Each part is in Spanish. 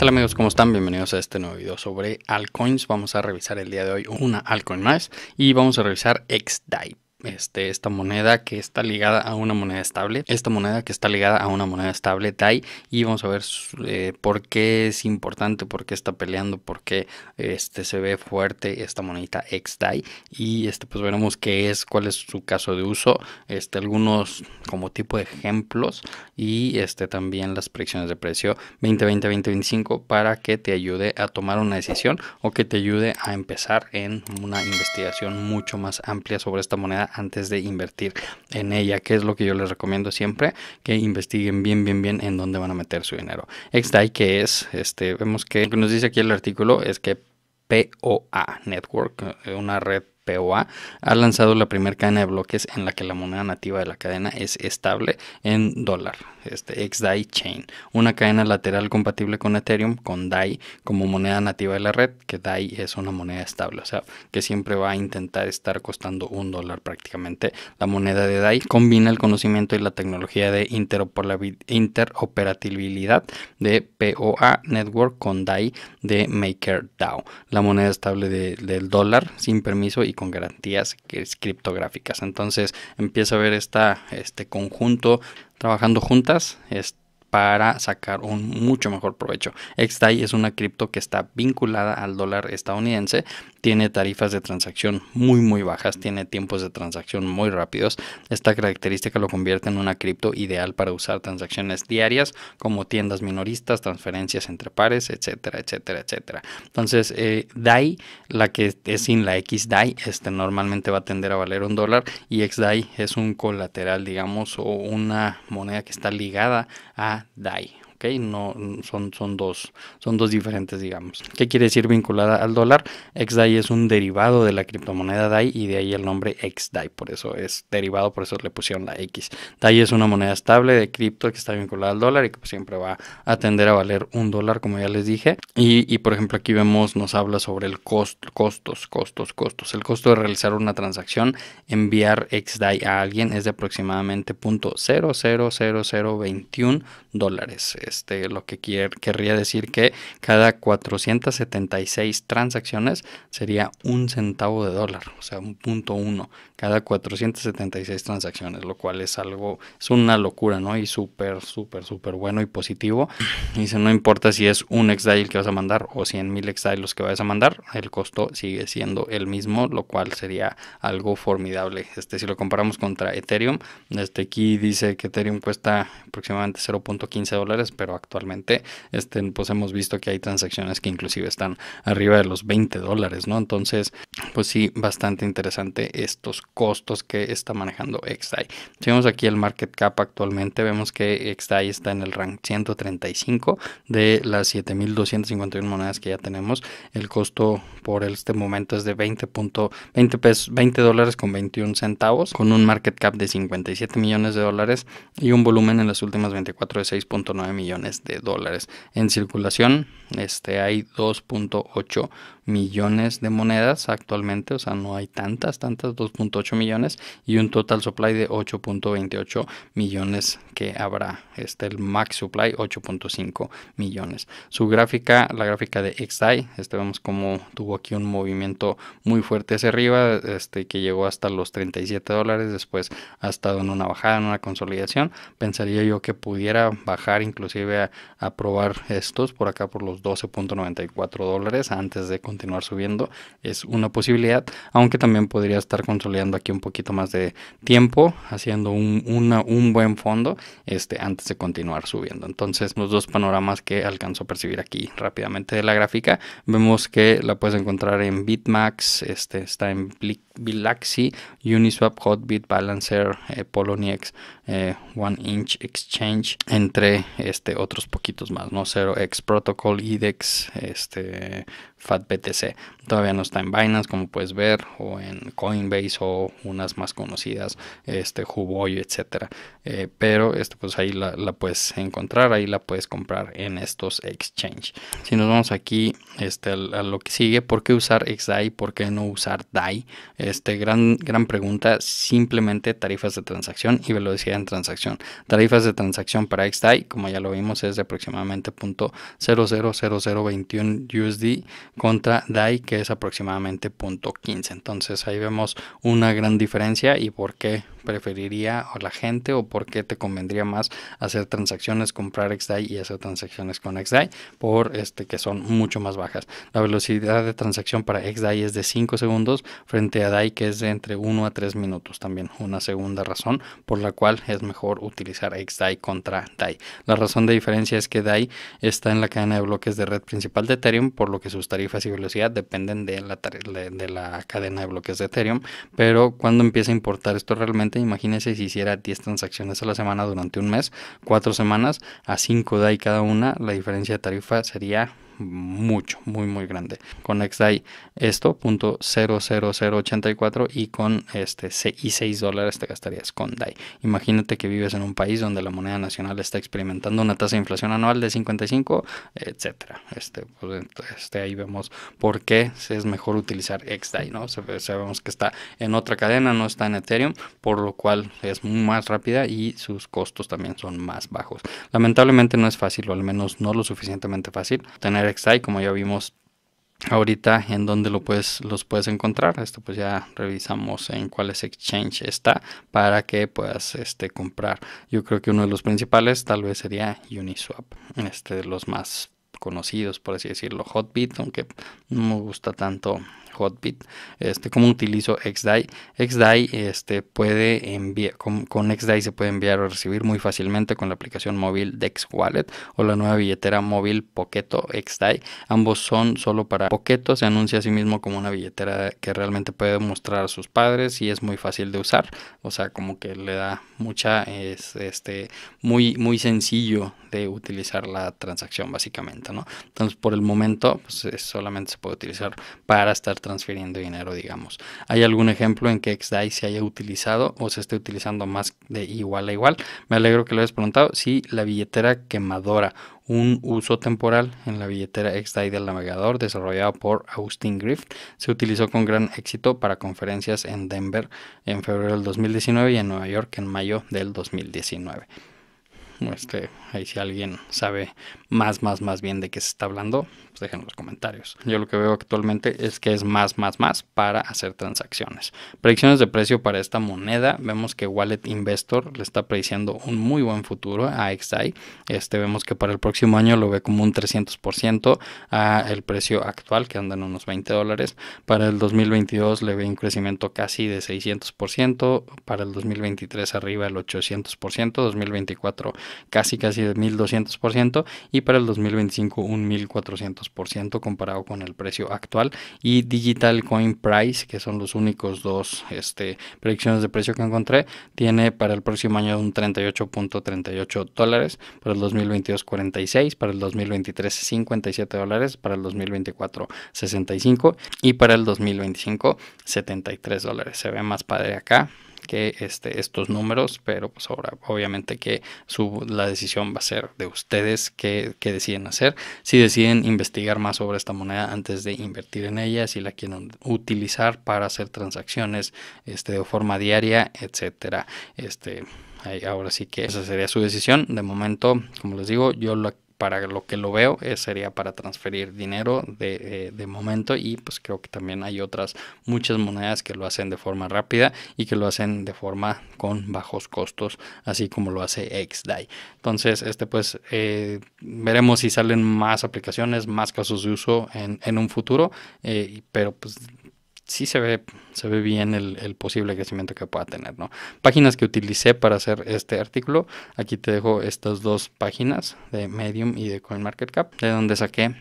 Hola amigos? ¿Cómo están? Bienvenidos a este nuevo video sobre altcoins. Vamos a revisar el día de hoy una altcoin más y vamos a revisar XDAI. Este, esta moneda que está ligada a una moneda estable, esta moneda que está ligada a una moneda estable, DAI, y vamos a ver eh, por qué es importante, por qué está peleando, por qué este, se ve fuerte esta monedita XDAI, y este, pues veremos qué es, cuál es su caso de uso, este, algunos como tipo de ejemplos y este, también las predicciones de precio 2020-2025 para que te ayude a tomar una decisión o que te ayude a empezar en una investigación mucho más amplia sobre esta moneda antes de invertir en ella, que es lo que yo les recomiendo siempre, que investiguen bien, bien, bien en dónde van a meter su dinero. XDAI, que es, este, vemos que lo que nos dice aquí el artículo es que POA Network, eh, una red POA, ha lanzado la primera cadena de bloques en la que la moneda nativa de la cadena es estable en dólar, este XDAI Chain, una cadena lateral compatible con Ethereum, con DAI como moneda nativa de la red, que DAI es una moneda estable, o sea, que siempre va a intentar estar costando un dólar prácticamente. La moneda de DAI combina el conocimiento y la tecnología de interoperabilidad de POA Network con DAI de MakerDAO, la moneda estable del dólar sin permiso y con garantías criptográficas. Entonces empieza a ver esta, este conjunto trabajando juntas. Este, para sacar un mucho mejor provecho. XDAI es una cripto que está vinculada al dólar estadounidense, tiene tarifas de transacción muy muy bajas, tiene tiempos de transacción muy rápidos. Esta característica lo convierte en una cripto ideal para usar transacciones diarias como tiendas minoristas, transferencias entre pares, etcétera, etcétera, etcétera. Entonces, eh, DAI, la que es sin la XDAI, este normalmente va a tender a valer un dólar y XDAI es un colateral, digamos, o una moneda que está ligada a med deg. ¿ok? No, son, son, dos, son dos diferentes, digamos. ¿Qué quiere decir vinculada al dólar? XDAI es un derivado de la criptomoneda DAI y de ahí el nombre XDAI, por eso es derivado, por eso le pusieron la X. DAI es una moneda estable de cripto que está vinculada al dólar y que siempre va a tender a valer un dólar, como ya les dije. Y, y por ejemplo, aquí vemos, nos habla sobre el costo, costos, costos, costos. El costo de realizar una transacción, enviar XDAI a alguien es de aproximadamente 0.00021 dólares este, lo que querría decir que cada 476 transacciones sería un centavo de dólar, o sea, un punto uno, cada 476 transacciones, lo cual es algo, es una locura, ¿no? Y súper, súper, súper bueno y positivo. Dice, no importa si es un exile que vas a mandar o 100,000 mil los que vas a mandar, el costo sigue siendo el mismo, lo cual sería algo formidable. Este, si lo comparamos contra Ethereum, este aquí dice que Ethereum cuesta aproximadamente 0.15 dólares pero actualmente este, pues hemos visto que hay transacciones que inclusive están arriba de los 20 dólares, ¿no? Entonces, pues sí, bastante interesante estos costos que está manejando XDAI. Si vemos aquí el market cap actualmente, vemos que XDAI está en el rank 135 de las 7251 monedas que ya tenemos. El costo por este momento es de 20, 20 dólares con 21 centavos, con un market cap de 57 millones de dólares y un volumen en las últimas 24 de 6.9 millones millones de dólares en circulación este, hay 2.8 millones de monedas actualmente, o sea, no hay tantas, tantas, 2.8 millones y un total supply de 8.28 millones que habrá. Este, el max supply 8.5 millones. Su gráfica, la gráfica de XDAI, este vemos como tuvo aquí un movimiento muy fuerte hacia arriba, este que llegó hasta los 37 dólares, después ha estado en una bajada, en una consolidación. Pensaría yo que pudiera bajar inclusive a probar estos por acá por los 12.94 dólares antes de continuar subiendo. Es una posibilidad, aunque también podría estar consolidando aquí un poquito más de tiempo, haciendo un, un buen fondo este, antes de continuar subiendo. Entonces, los dos panoramas que alcanzó a percibir aquí rápidamente de la gráfica, vemos que la puedes encontrar en Bitmax, este, está en Blick Bilaxi, Uniswap, Hotbit, Balancer, eh, Poloniex, eh, Inch Exchange, entre este, otros poquitos más, ¿no? 0x Protocol, IDEX, este, FATBTC. Todavía no está en Binance, como puedes ver, o en Coinbase, o unas más conocidas, este, Huboy, etcétera. Eh, pero este, pues ahí la, puedes encontrar, ahí la puedes comprar en estos exchange. Si nos vamos aquí este, a, lo que sigue, ¿por qué usar XDAI? ¿Por qué no usar DAI? Este, gran, gran pregunta, simplemente tarifas de transacción y velocidad en transacción. Tarifas de transacción para XDAI, como ya lo vimos, es de aproximadamente 0.00021 USD contra DAI, que es aproximadamente 0.15. Entonces ahí vemos una gran diferencia y por qué preferiría a la gente o porque te convendría más hacer transacciones, comprar XDAI y hacer transacciones con XDAI por este que son mucho más bajas. La velocidad de transacción para XDAI es de 5 segundos frente a DAI que es de entre 1 a 3 minutos. También una segunda razón por la cual es mejor utilizar XDAI contra DAI. La razón de diferencia es que DAI está en la cadena de bloques de red principal de Ethereum, por lo que sus tarifas y velocidad dependen de la, de la cadena de bloques de Ethereum, pero cuando empieza a importar esto realmente Imagínense si hiciera 10 transacciones a la semana durante un mes, 4 semanas, a 5 DAI cada una, la diferencia de tarifa sería mucho, muy, muy grande. Con XDAI esto, .00084 y con este y 6 dólares te gastarías con DAI. Imagínate que vives en un país donde la moneda nacional está experimentando una tasa de inflación anual de 55, etcétera. Este, pues, este, ahí vemos por qué es mejor utilizar XDAI, ¿no? Sabemos que está en otra cadena, no está en Ethereum, por lo cual es más rápida y sus costos también son más bajos. Lamentablemente no es fácil, o al menos no lo suficientemente fácil, tener como ya vimos ahorita en donde lo puedes, los puedes encontrar. Esto pues ya revisamos en cuáles exchange está para que puedas este, comprar. Yo creo que uno de los principales tal vez sería Uniswap, este de los más conocidos por así decirlo, Hotbit, aunque no me gusta tanto Hotbit. Este, ¿Cómo utilizo XDAI? XDAI este, puede enviar, con, XDAI se puede enviar o recibir muy fácilmente con la aplicación móvil Dex Wallet o la nueva billetera móvil Poketo XDAI. Ambos son solo para Poketo, se anuncia a sí mismo como una billetera que realmente puede mostrar a sus padres y es muy fácil de usar. O sea, como que le da mucha, es, este, muy, muy sencillo de utilizar la transacción básicamente, ¿no? Entonces, por el momento, pues, solamente se puede utilizar para estar transfiriendo dinero, digamos. ¿Hay algún ejemplo en que XDAI se haya utilizado o se esté utilizando más de igual a igual? Me alegro que lo hayas preguntado. Sí, la billetera quemadora, un uso temporal en la billetera XDAI del navegador desarrollado por Austin Griffith, se utilizó con gran éxito para conferencias en Denver en febrero del 2019 y en Nueva York en mayo del 2019. Este, ahí si alguien sabe más, más, más bien de qué se está hablando, pues en los comentarios. Yo lo que veo actualmente es que es más, más, más para hacer transacciones. Predicciones de precio para esta moneda. Vemos que Wallet Investor le está prediciendo un muy buen futuro a XDAI. Este, vemos que para el próximo año lo ve como un 300% a el precio actual, que anda en unos 20 dólares. Para el 2022 le ve un crecimiento casi de 600%. Para el 2023 arriba el 800%. 2024 casi casi de 1200% y para el 2025 un 1400% comparado con el precio actual y Digital Coin Price que son los únicos dos este, predicciones de precio que encontré tiene para el próximo año un 38.38 dólares para el 2022 46 para el 2023 57 dólares para el 2024 65 y para el 2025 73 dólares se ve más padre acá que este, estos números, pero pues ahora obviamente que su, la decisión va a ser de ustedes que deciden hacer, si deciden investigar más sobre esta moneda antes de invertir en ella, si la quieren utilizar para hacer transacciones este, de forma diaria, etcétera. Este, ahora sí que esa sería su decisión. De momento, como les digo, yo lo para lo que lo veo eh, sería para transferir dinero de, eh, de, momento y pues creo que también hay otras muchas monedas que lo hacen de forma rápida y que lo hacen de forma con bajos costos así como lo hace XDAI entonces este pues eh, veremos si salen más aplicaciones más casos de uso en, en un futuro pero pues sí se ve, se ve bien el, posible crecimiento que pueda tener, ¿no? Páginas que utilicé para hacer este artículo. Aquí te dejo estas dos páginas de Medium y de CoinMarketCap, de donde saqué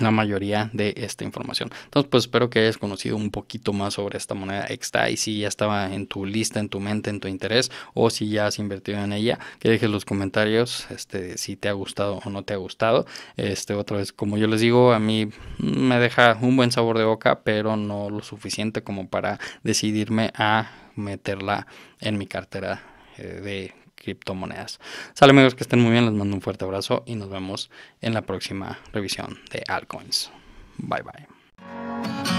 la mayoría de esta información. Entonces, pues espero que hayas conocido un poquito más sobre esta moneda extra y si ya estaba en tu lista, en tu mente, en tu interés o si ya has invertido en ella, que dejes los comentarios este, si te ha gustado o no te ha gustado. Este, otra vez, como yo les digo, a mí me deja un buen sabor de boca, pero no lo suficiente como para decidirme a meterla en mi cartera eh, de criptomonedas. Sale amigos que estén muy bien, les mando un fuerte abrazo y nos vemos en la próxima revisión de Altcoins. Bye bye.